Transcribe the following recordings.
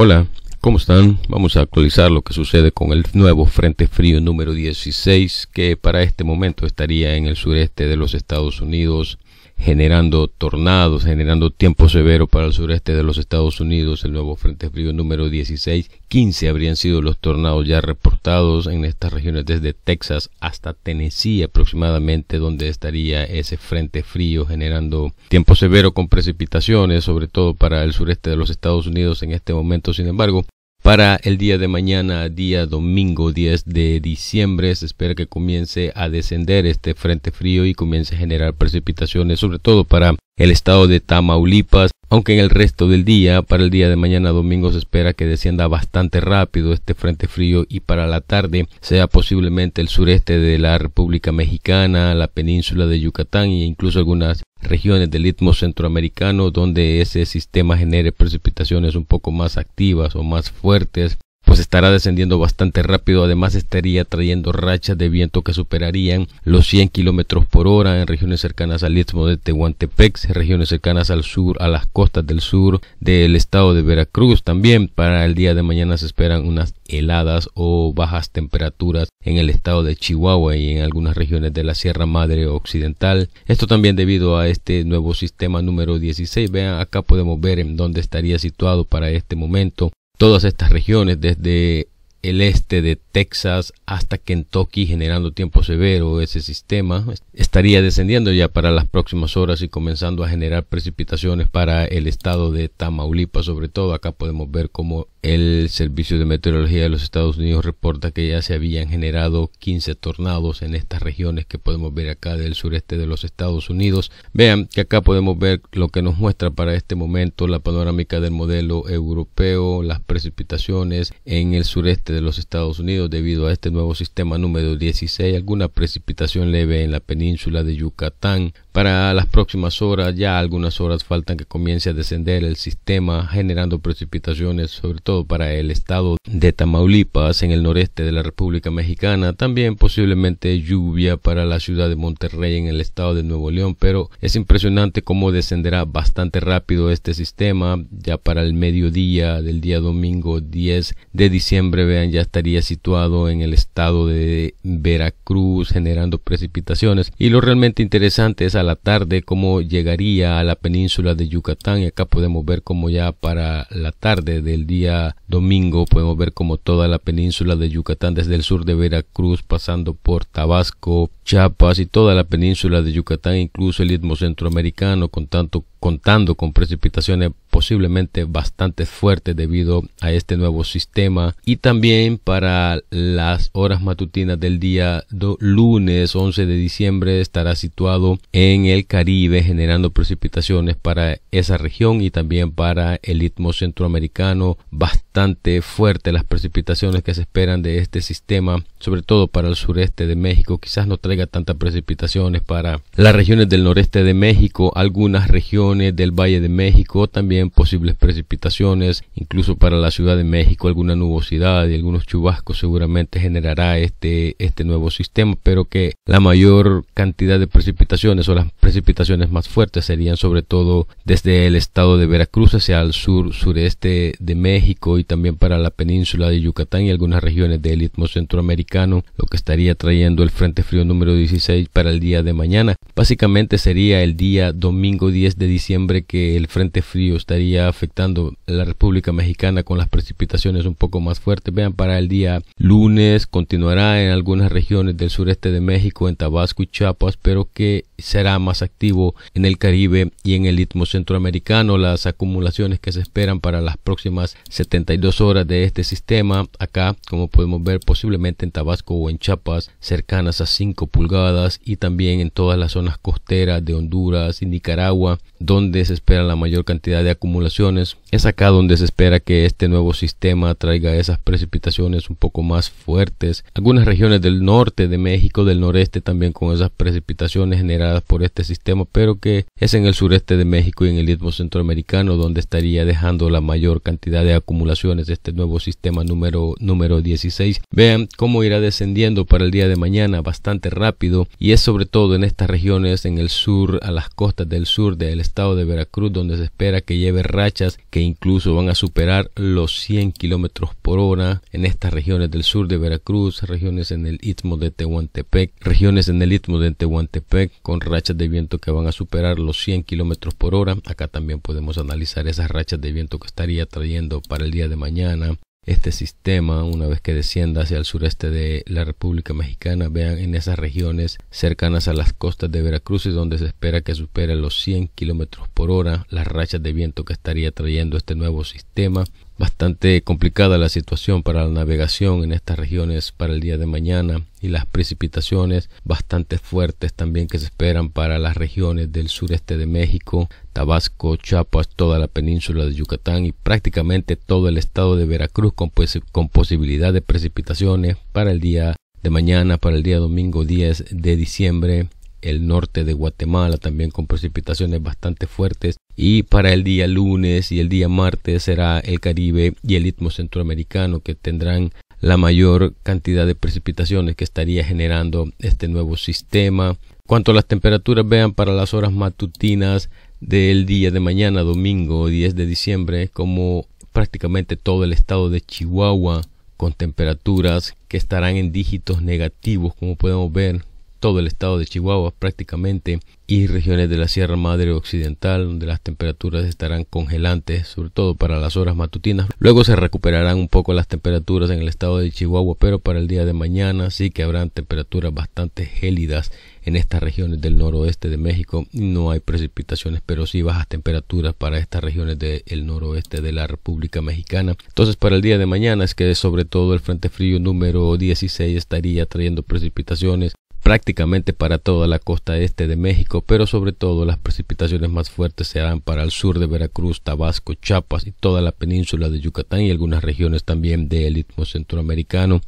Hola, ¿cómo están? Vamos a actualizar lo que sucede con el nuevo Frente Frío número 16 que para este momento estaría en el sureste de los Estados Unidos generando tornados, generando tiempo severo para el sureste de los Estados Unidos. El nuevo Frente Frío número 16, 15 habrían sido los tornados ya reportados en estas regiones desde Texas hasta Tennessee aproximadamente, donde estaría ese Frente Frío generando tiempo severo con precipitaciones, sobre todo para el sureste de los Estados Unidos en este momento. Sin embargo, para el día de mañana, día domingo 10 de diciembre, se espera que comience a descender este frente frío y comience a generar precipitaciones, sobre todo para el estado de Tamaulipas, aunque en el resto del día, para el día de mañana domingo se espera que descienda bastante rápido este frente frío y para la tarde sea posiblemente el sureste de la República Mexicana, la península de Yucatán e incluso algunas regiones del istmo centroamericano donde ese sistema genere precipitaciones un poco más activas o más fuertes pues estará descendiendo bastante rápido. Además, estaría trayendo rachas de viento que superarían los 100 kilómetros por hora en regiones cercanas al istmo de Tehuantepec, regiones cercanas al sur, a las costas del sur del estado de Veracruz. También para el día de mañana se esperan unas heladas o bajas temperaturas en el estado de Chihuahua y en algunas regiones de la Sierra Madre Occidental. Esto también debido a este nuevo sistema número 16. Vean, acá podemos ver en dónde estaría situado para este momento todas estas regiones, desde el este de Texas hasta Kentucky generando tiempo severo. Ese sistema estaría descendiendo ya para las próximas horas y comenzando a generar precipitaciones para el estado de Tamaulipas sobre todo. Acá podemos ver cómo el Servicio de Meteorología de los Estados Unidos reporta que ya se habían generado 15 tornados en estas regiones que podemos ver acá del sureste de los Estados Unidos. Vean que acá podemos ver lo que nos muestra para este momento la panorámica del modelo europeo, las precipitaciones en el sureste de los Estados Unidos debido a este nuevo sistema número 16 alguna precipitación leve en la península de Yucatán, para las próximas horas, ya algunas horas faltan que comience a descender el sistema generando precipitaciones, sobre todo para el estado de Tamaulipas en el noreste de la República Mexicana, también posiblemente lluvia para la ciudad de Monterrey en el estado de Nuevo León, pero es impresionante cómo descenderá bastante rápido este sistema, ya para el mediodía del día domingo 10 de diciembre, vean, ya estaría situado en el estado de Veracruz generando precipitaciones y lo realmente interesante es la tarde como llegaría a la península de Yucatán y acá podemos ver como ya para la tarde del día domingo podemos ver como toda la península de Yucatán desde el sur de Veracruz pasando por Tabasco, Chiapas y toda la península de Yucatán, incluso el ritmo centroamericano, contando con precipitaciones posiblemente bastante fuertes debido a este nuevo sistema. Y también para las horas matutinas del día lunes 11 de diciembre estará situado en el Caribe, generando precipitaciones para esa región y también para el ritmo centroamericano. Bastante fuerte las precipitaciones que se esperan de este sistema, sobre todo para el sureste de México. Quizás no traiga tantas precipitaciones para las regiones del noreste de México, algunas regiones del Valle de México, también posibles precipitaciones, incluso para la Ciudad de México, alguna nubosidad y algunos chubascos seguramente generará este, este nuevo sistema, pero que la mayor cantidad de precipitaciones o las precipitaciones más fuertes serían sobre todo desde el estado de Veracruz hacia el sur sureste de México y también para la península de Yucatán y algunas regiones del istmo centroamericano, lo que estaría trayendo el Frente Frío número 16 para el día de mañana. Básicamente sería el día domingo 10 de diciembre que el Frente Frío estaría afectando la República Mexicana con las precipitaciones un poco más fuertes. Vean, para el día lunes continuará en algunas regiones del sureste de México, en Tabasco y Chiapas, pero que será más activo en el Caribe y en el Istmo Centroamericano. Las acumulaciones que se esperan para las próximas 72 horas de este sistema acá, como podemos ver, posiblemente en Tabasco o en Chiapas, cercanas a 5 pulgadas y también en todas las zonas costeras de Honduras y Nicaragua donde se espera la mayor cantidad de acumulaciones. Es acá donde se espera que este nuevo sistema traiga esas precipitaciones un poco más fuertes. Algunas regiones del norte de México, del noreste también con esas precipitaciones generadas por este sistema, pero que es en el sureste de México y en el istmo centroamericano donde estaría dejando la mayor cantidad de acumulaciones de este nuevo sistema número, número 16. Vean cómo irá descendiendo para el día de mañana bastante rápido y es sobre todo en estas regiones en el sur, a las costas del sur del estado de Veracruz, donde se espera que lleve rachas que incluso van a superar los 100 kilómetros por hora en estas regiones del sur de Veracruz, regiones en el istmo de Tehuantepec, regiones en el istmo de Tehuantepec con rachas de viento que van a superar los 100 kilómetros por hora. Acá también podemos analizar esas rachas de viento que estaría trayendo para el día de mañana este sistema, una vez que descienda hacia el sureste de la República Mexicana, vean en esas regiones cercanas a las costas de Veracruz y donde se espera que supere los 100 kilómetros por hora las rachas de viento que estaría trayendo este nuevo sistema bastante complicada la situación para la navegación en estas regiones para el día de mañana y las precipitaciones bastante fuertes también que se esperan para las regiones del sureste de México, Tabasco, Chiapas, toda la península de Yucatán y prácticamente todo el estado de Veracruz con, pues, con posibilidad de precipitaciones para el día de mañana, para el día domingo 10 de diciembre el norte de Guatemala también con precipitaciones bastante fuertes y para el día lunes y el día martes será el Caribe y el Istmo Centroamericano que tendrán la mayor cantidad de precipitaciones que estaría generando este nuevo sistema. Cuanto a las temperaturas vean para las horas matutinas del día de mañana, domingo 10 de diciembre, como prácticamente todo el estado de Chihuahua con temperaturas que estarán en dígitos negativos, como podemos ver, todo el estado de Chihuahua prácticamente y regiones de la Sierra Madre Occidental donde las temperaturas estarán congelantes, sobre todo para las horas matutinas. Luego se recuperarán un poco las temperaturas en el estado de Chihuahua, pero para el día de mañana sí que habrán temperaturas bastante gélidas en estas regiones del noroeste de México. No hay precipitaciones, pero sí bajas temperaturas para estas regiones del noroeste de la República Mexicana. Entonces para el día de mañana es que sobre todo el Frente Frío número 16 estaría trayendo precipitaciones prácticamente para toda la costa este de México, pero sobre todo las precipitaciones más fuertes se harán para el sur de Veracruz, Tabasco, Chiapas y toda la península de Yucatán y algunas regiones también del Istmo Centroamericano.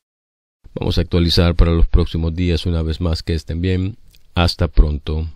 Vamos a actualizar para los próximos días una vez más que estén bien. Hasta pronto.